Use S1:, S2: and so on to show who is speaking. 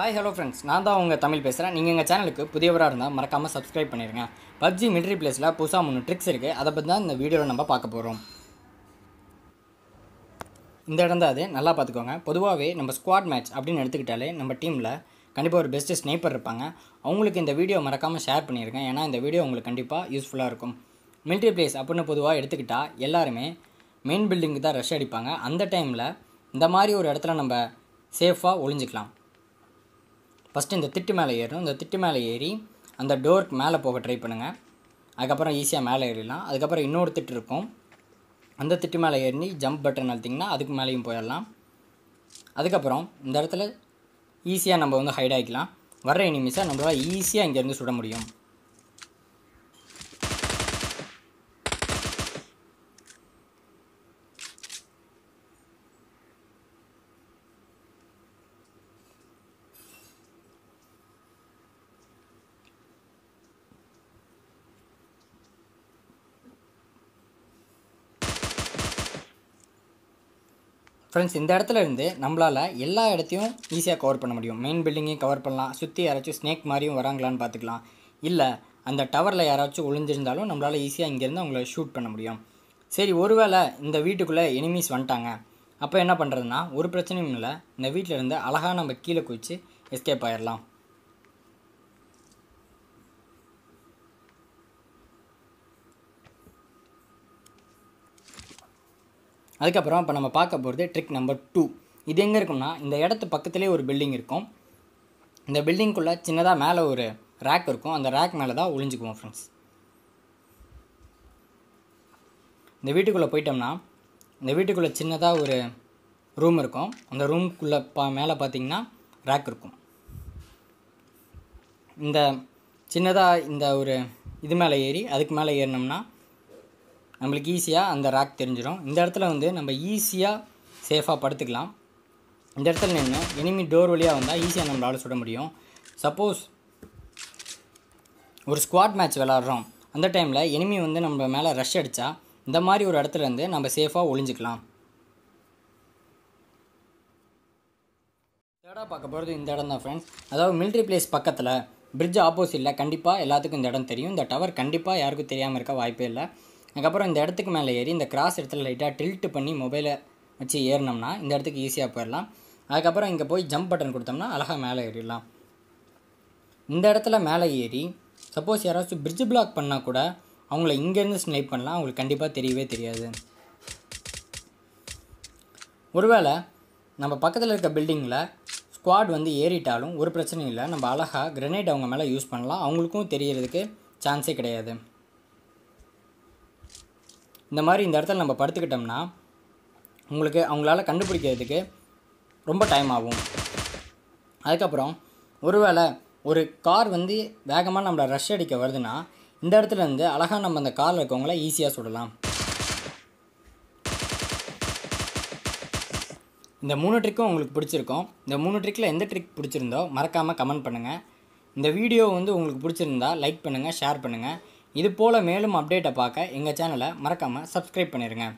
S1: hi hello friends நான் தான் உங்கள் தமிழ் பேசுகிறேன் நீங்கள் எங்கள் சேனலுக்கு புதியவராக இருந்தால் மறக்காமல் சப்ஸ்கிரைப் பண்ணிடுங்க பப்ஜி மிட்ரி பிளேஸில் புதுசாக மூணு ட்ரிக்ஸ் இருக்குது அதை பற்றி தான் இந்த வீடியோவில் நம்ம பார்க்க போகிறோம் இந்த இடம் தான் அது நல்லா பார்த்துக்கோங்க பொதுவாகவே நம்ம ஸ்குவாட் மேட்ச் அப்படின்னு எடுத்துக்கிட்டாலே நம்ம டீமில் கண்டிப்பாக ஒரு பெஸ்ட்டு ஸ்னைப்பர் இருப்பாங்க அவங்களுக்கு இந்த வீடியோ மறக்காமல் ஷேர் பண்ணியிருக்கேன் ஏன்னா இந்த வீடியோ உங்களுக்கு கண்டிப்பாக யூஸ்ஃபுல்லாக இருக்கும் மிலிட்ரி பிளேஸ் அப்படின்னு பொதுவாக எடுத்துக்கிட்டால் எல்லாருமே மெயின் பில்டிங்க்கு தான் ரஷ் அடிப்பாங்க அந்த டைமில் இந்த மாதிரி ஒரு இடத்துல நம்ம சேஃபாக ஒழிஞ்சிக்கலாம் ஃபஸ்ட்டு இந்த திட்டு மேலே ஏறணும் இந்த திட்டு மேலே ஏறி அந்த டோருக்கு மேலே போக ட்ரை பண்ணுங்கள் அதுக்கப்புறம் ஈஸியாக மேலே ஏறிடலாம் அதுக்கப்புறம் இன்னொரு திட்டு இருக்கும் அந்த திட்டு மேலே ஏறி ஜம்ப் பட்டன் அழுத்திங்கன்னா அதுக்கு மேலேயும் போயிடலாம் அதுக்கப்புறம் இந்த இடத்துல ஈஸியாக நம்ம வந்து ஹைட் ஆகிக்கலாம் வர்ற இனிமேஸாக நம்மளால் ஈஸியாக இங்கேருந்து சுட முடியும் ஃப்ரெண்ட்ஸ் இந்த இடத்துல இருந்து நம்மளால் எல்லா இடத்தையும் ஈஸியாக கவர் பண்ண முடியும் மெயின் பில்டிங்கையும் கவர் பண்ணலாம் சுற்றி யாராச்சும் ஸ்னேக் மாதிரியும் வராங்களான்னு பார்த்துக்கலாம் இல்லை அந்த டவரில் யாராச்சும் ஒளிஞ்சிருந்தாலும் நம்மளால் ஈஸியாக இங்கேருந்து அவங்கள ஷூட் பண்ண முடியும் சரி ஒருவேளை இந்த வீட்டுக்குள்ளே எனிமீஸ் வந்துட்டாங்க அப்போ என்ன பண்ணுறதுன்னா ஒரு பிரச்சனையும் இல்லை இந்த வீட்டில் இருந்து அழகாக நம்ம கீழே குவிச்சு எஸ்கேப் ஆயிடலாம் அதுக்கப்புறம் இப்போ நம்ம பார்க்க போகிறது ட்ரிக் நம்பர் டூ இது எங்கே இருக்கும்னா இந்த இடத்து பக்கத்துலேயே ஒரு பில்டிங் இருக்கும் இந்த பில்டிங்குள்ளே சின்னதாக மேலே ஒரு ரேக் இருக்கும் அந்த ரேக் மேலே தான் ஒழிஞ்சுக்குவோம் ஃப்ரெண்ட்ஸ் இந்த வீட்டுக்குள்ளே போயிட்டோம்னா இந்த வீட்டுக்குள்ளே சின்னதாக ஒரு ரூம் இருக்கும் அந்த ரூம்குள்ளே பா மேலே பார்த்தீங்கன்னா ரேக் இருக்கும் இந்த சின்னதாக இந்த ஒரு இது மேலே ஏறி அதுக்கு மேலே ஏறினோம்னா நம்மளுக்கு ஈஸியாக அந்த ரேக் தெரிஞ்சிடும் இந்த இடத்துல வந்து நம்ம ஈஸியாக சேஃபாக படுத்துக்கலாம் இந்த இடத்துல நின்று எனிமி டோர் வழியாக வந்தால் ஈஸியாக நம்மளால் சுட முடியும் சப்போஸ் ஒரு ஸ்குவாட் மேட்ச் விளாட்றோம் அந்த டைமில் எனிமி வந்து நம்ம மேலே ரஷ் அடித்தா இந்த மாதிரி ஒரு இடத்துல இருந்து நம்ம சேஃபாக ஒளிஞ்சிக்கலாம் தேர்டாக பார்க்க போகிறது இந்த இடம் தான் ஃப்ரெண்ட்ஸ் அதாவது மிலிட்ரி பிளேஸ் பக்கத்தில் பிரிட்ஜ் ஆப்போசிட்டில் கண்டிப்பாக எல்லாத்துக்கும் இந்த இடம் தெரியும் இந்த டவர் கண்டிப்பாக யாருக்கும் தெரியாமல் இருக்க வாய்ப்பே இல்லை அதுக்கப்புறம் இந்த இடத்துக்கு மேலே ஏறி இந்த கிராஸ் இடத்துல லைட்டாக டில்ட்டு பண்ணி மொபைலை வச்சு ஏறினோம்னா இந்த இடத்துக்கு ஈஸியாக போயிடலாம் அதுக்கப்புறம் இங்கே போய் ஜம்ப் பட்டன் கொடுத்தோம்னா அழகாக மேலே ஏறிடலாம் இந்த இடத்துல மேலே ஏறி சப்போஸ் யாராச்சும் பிரிட்ஜ் பிளாக் பண்ணால் கூட அவங்கள இங்கேருந்து ஸ்னைப் பண்ணலாம் அவங்களுக்கு கண்டிப்பாக தெரியவே தெரியாது ஒருவேளை நம்ம பக்கத்தில் இருக்க பில்டிங்கில் ஸ்குவாட் வந்து ஏறிட்டாலும் ஒரு பிரச்சனையும் இல்லை நம்ம அழகாக கிரனேட் அவங்க மேலே யூஸ் பண்ணலாம் அவங்களுக்கும் தெரியறதுக்கு சான்ஸே கிடையாது இந்த மாதிரி இந்த இடத்துல நம்ம படுத்துக்கிட்டோம்னா உங்களுக்கு அவங்களால கண்டுபிடிக்கிறதுக்கு ரொம்ப டைம் ஆகும் அதுக்கப்புறம் ஒருவேளை ஒரு கார் வந்து வேகமாக நம்மளை ரஷ் அடிக்க வருதுன்னா இந்த இடத்துல இருந்து அழகாக நம்ம அந்த காரில் இருக்கவங்கள ஈஸியாக சுடலாம் இந்த மூணு ட்ரிக்கும் உங்களுக்கு பிடிச்சிருக்கும் இந்த மூணு ட்ரிக்கில் எந்த ட்ரிக் பிடிச்சிருந்தோ மறக்காமல் கமெண்ட் பண்ணுங்கள் இந்த வீடியோ வந்து உங்களுக்கு பிடிச்சிருந்தா லைக் பண்ணுங்கள் ஷேர் பண்ணுங்கள் இது போல் மேலும் அப்டேட்டை பார்க்க எங்கள் சேனலை மறக்காமல் சப்ஸ்கிரைப் பண்ணிடுங்க